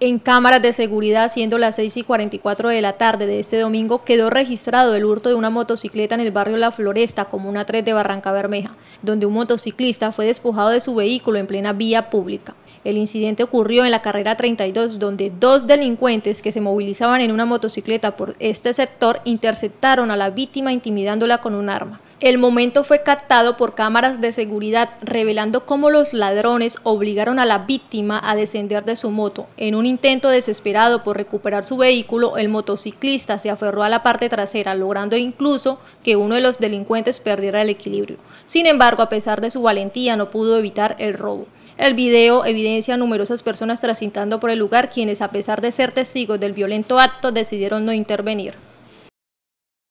en cámaras de seguridad, siendo las 6 y 44 de la tarde de este domingo, quedó registrado el hurto de una motocicleta en el barrio La Floresta, comuna 3 de Barranca Bermeja, donde un motociclista fue despojado de su vehículo en plena vía pública. El incidente ocurrió en la carrera 32, donde dos delincuentes que se movilizaban en una motocicleta por este sector interceptaron a la víctima intimidándola con un arma. El momento fue captado por cámaras de seguridad, revelando cómo los ladrones obligaron a la víctima a descender de su moto. En un intento desesperado por recuperar su vehículo, el motociclista se aferró a la parte trasera, logrando incluso que uno de los delincuentes perdiera el equilibrio. Sin embargo, a pesar de su valentía, no pudo evitar el robo. El video evidencia numerosas personas transitando por el lugar, quienes a pesar de ser testigos del violento acto, decidieron no intervenir.